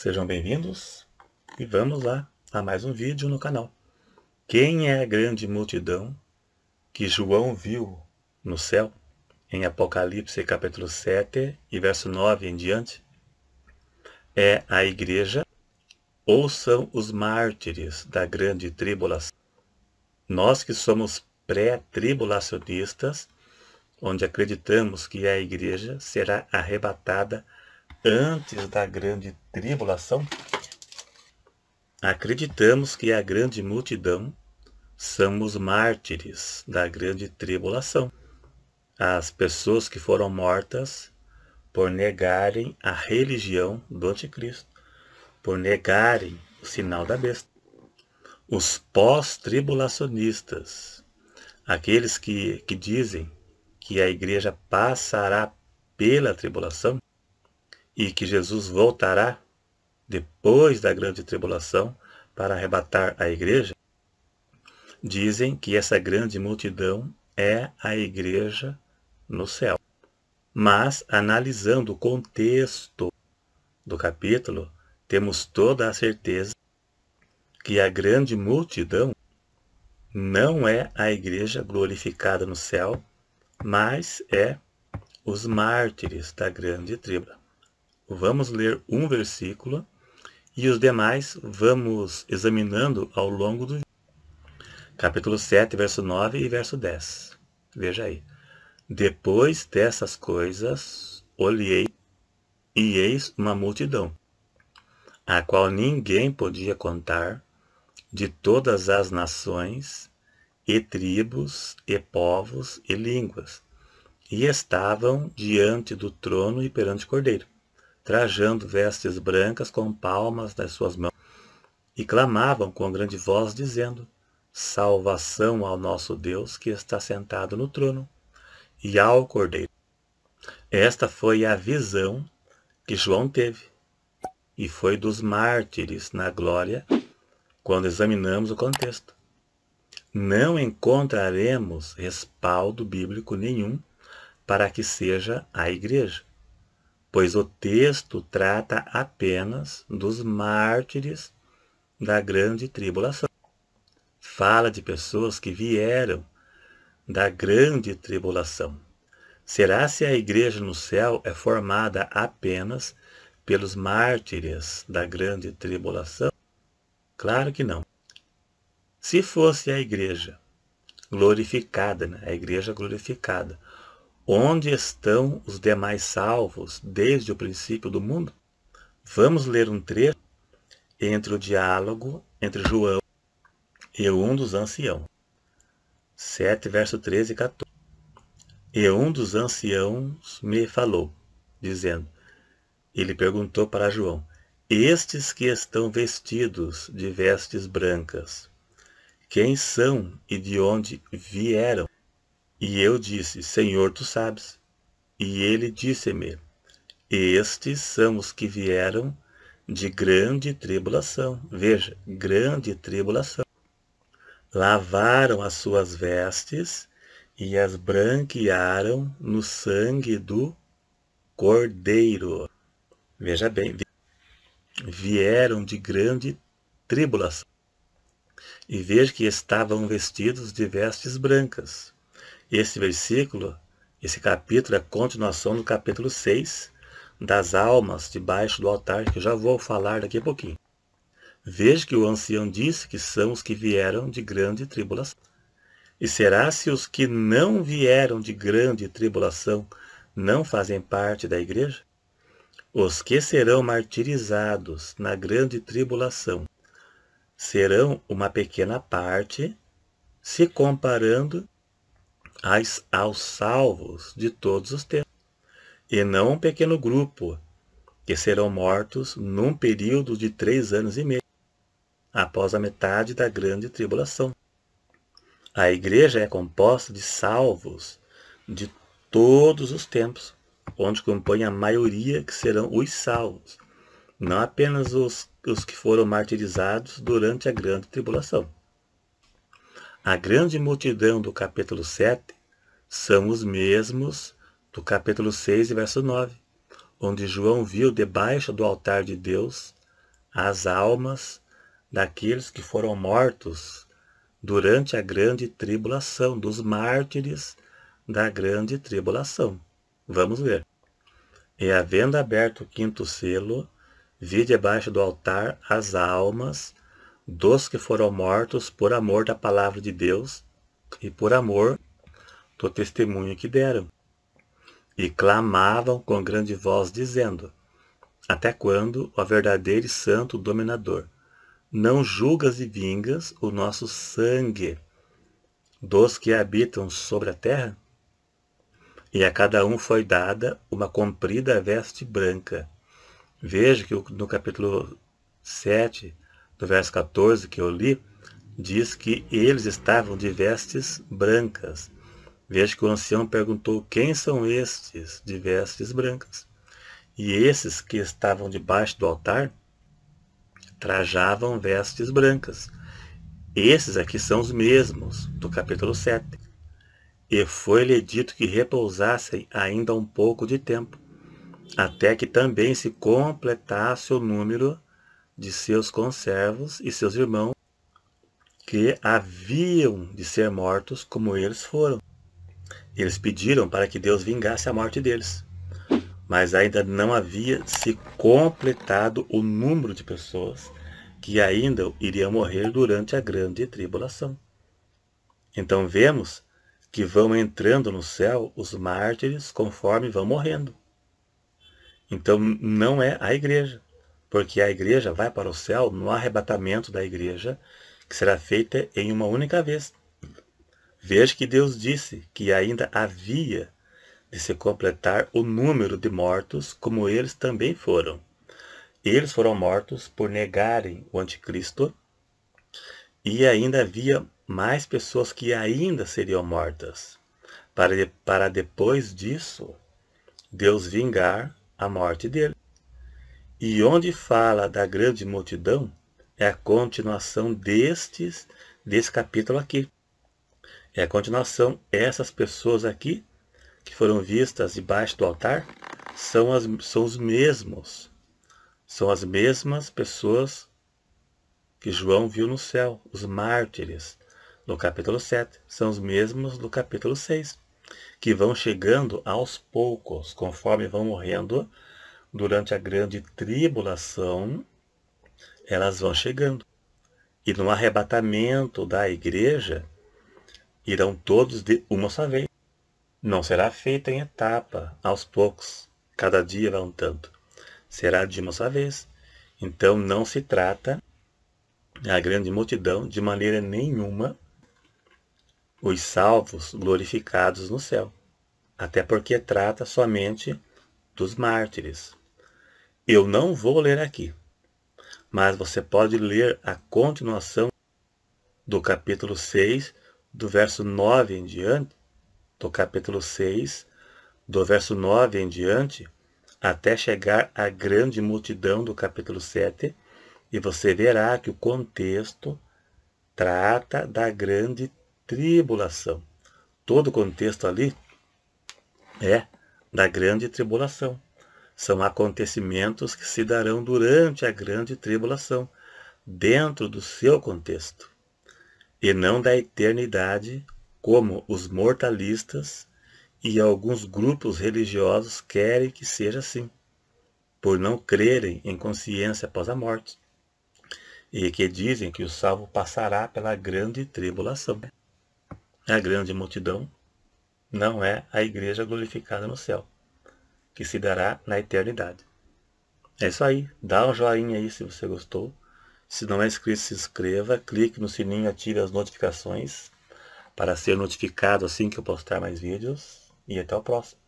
Sejam bem-vindos e vamos lá a mais um vídeo no canal. Quem é a grande multidão que João viu no céu em Apocalipse capítulo 7 e verso 9 em diante? É a igreja ou são os mártires da grande tribulação? Nós que somos pré-tribulacionistas, onde acreditamos que a igreja será arrebatada antes da grande tribulação, acreditamos que a grande multidão são os mártires da grande tribulação, as pessoas que foram mortas por negarem a religião do anticristo, por negarem o sinal da besta. Os pós-tribulacionistas, aqueles que, que dizem que a igreja passará pela tribulação, e que Jesus voltará depois da grande tribulação para arrebatar a igreja, dizem que essa grande multidão é a igreja no céu. Mas, analisando o contexto do capítulo, temos toda a certeza que a grande multidão não é a igreja glorificada no céu, mas é os mártires da grande tribulação vamos ler um versículo e os demais vamos examinando ao longo do capítulo 7, verso 9 e verso 10. Veja aí. Depois dessas coisas, olhei e eis uma multidão, a qual ninguém podia contar, de todas as nações e tribos e povos e línguas, e estavam diante do trono e perante o cordeiro trajando vestes brancas com palmas das suas mãos, e clamavam com grande voz, dizendo: Salvação ao nosso Deus que está sentado no trono e ao Cordeiro. Esta foi a visão que João teve, e foi dos mártires na glória quando examinamos o contexto. Não encontraremos respaldo bíblico nenhum para que seja a igreja pois o texto trata apenas dos mártires da grande tribulação. Fala de pessoas que vieram da grande tribulação. Será se a igreja no céu é formada apenas pelos mártires da grande tribulação? Claro que não. Se fosse a igreja glorificada, né? a igreja glorificada, Onde estão os demais salvos desde o princípio do mundo? Vamos ler um trecho entre o diálogo entre João e um dos anciãos. 7, verso 13 e 14. E um dos anciãos me falou, dizendo, ele perguntou para João, estes que estão vestidos de vestes brancas, quem são e de onde vieram? E eu disse, Senhor, tu sabes. E ele disse-me, estes são os que vieram de grande tribulação. Veja, grande tribulação. Lavaram as suas vestes e as branquearam no sangue do cordeiro. Veja bem, vieram de grande tribulação. E veja que estavam vestidos de vestes brancas. Esse versículo, esse capítulo é a continuação do capítulo 6 das almas debaixo do altar, que eu já vou falar daqui a pouquinho. Veja que o ancião disse que são os que vieram de grande tribulação. E será se os que não vieram de grande tribulação não fazem parte da igreja? Os que serão martirizados na grande tribulação serão uma pequena parte, se comparando aos salvos de todos os tempos, e não um pequeno grupo, que serão mortos num período de três anos e meio, após a metade da grande tribulação. A igreja é composta de salvos de todos os tempos, onde compõe a maioria que serão os salvos, não apenas os, os que foram martirizados durante a grande tribulação. A grande multidão do capítulo 7 são os mesmos do capítulo 6, verso 9, onde João viu debaixo do altar de Deus as almas daqueles que foram mortos durante a grande tribulação, dos mártires da grande tribulação. Vamos ver. E havendo aberto o quinto selo, vi debaixo do altar as almas dos que foram mortos por amor da palavra de Deus e por amor do testemunho que deram. E clamavam com grande voz, dizendo: Até quando, ó verdadeiro e santo dominador, não julgas e vingas o nosso sangue dos que habitam sobre a terra? E a cada um foi dada uma comprida veste branca. Veja que no capítulo 7 do verso 14 que eu li, diz que eles estavam de vestes brancas. Veja que o ancião perguntou: Quem são estes de vestes brancas? E esses que estavam debaixo do altar trajavam vestes brancas. Esses aqui são os mesmos do capítulo 7. E foi-lhe dito que repousassem ainda um pouco de tempo, até que também se completasse o número de seus conservos e seus irmãos que haviam de ser mortos como eles foram. Eles pediram para que Deus vingasse a morte deles, mas ainda não havia se completado o número de pessoas que ainda iriam morrer durante a grande tribulação. Então vemos que vão entrando no céu os mártires conforme vão morrendo. Então não é a igreja porque a igreja vai para o céu no arrebatamento da igreja, que será feita em uma única vez. Veja que Deus disse que ainda havia de se completar o número de mortos, como eles também foram. Eles foram mortos por negarem o anticristo, e ainda havia mais pessoas que ainda seriam mortas, para, para depois disso Deus vingar a morte dele. E onde fala da grande multidão, é a continuação destes, desse capítulo aqui. É a continuação, essas pessoas aqui, que foram vistas debaixo do altar, são, as, são os mesmos. São as mesmas pessoas que João viu no céu, os mártires, no capítulo 7. São os mesmos do capítulo 6, que vão chegando aos poucos, conforme vão morrendo durante a grande tribulação, elas vão chegando. E no arrebatamento da igreja, irão todos de uma só vez. Não será feita em etapa, aos poucos, cada dia vai um tanto. Será de uma só vez. Então não se trata a grande multidão de maneira nenhuma os salvos glorificados no céu, até porque trata somente dos mártires. Eu não vou ler aqui, mas você pode ler a continuação do capítulo 6, do verso 9 em diante, do capítulo 6, do verso 9 em diante, até chegar à grande multidão do capítulo 7, e você verá que o contexto trata da grande tribulação. Todo o contexto ali é da grande tribulação. São acontecimentos que se darão durante a grande tribulação, dentro do seu contexto, e não da eternidade, como os mortalistas e alguns grupos religiosos querem que seja assim, por não crerem em consciência após a morte, e que dizem que o salvo passará pela grande tribulação. A grande multidão não é a igreja glorificada no céu que se dará na eternidade. É isso aí. Dá um joinha aí se você gostou. Se não é inscrito, se inscreva. Clique no sininho, ative as notificações para ser notificado assim que eu postar mais vídeos. E até o próximo.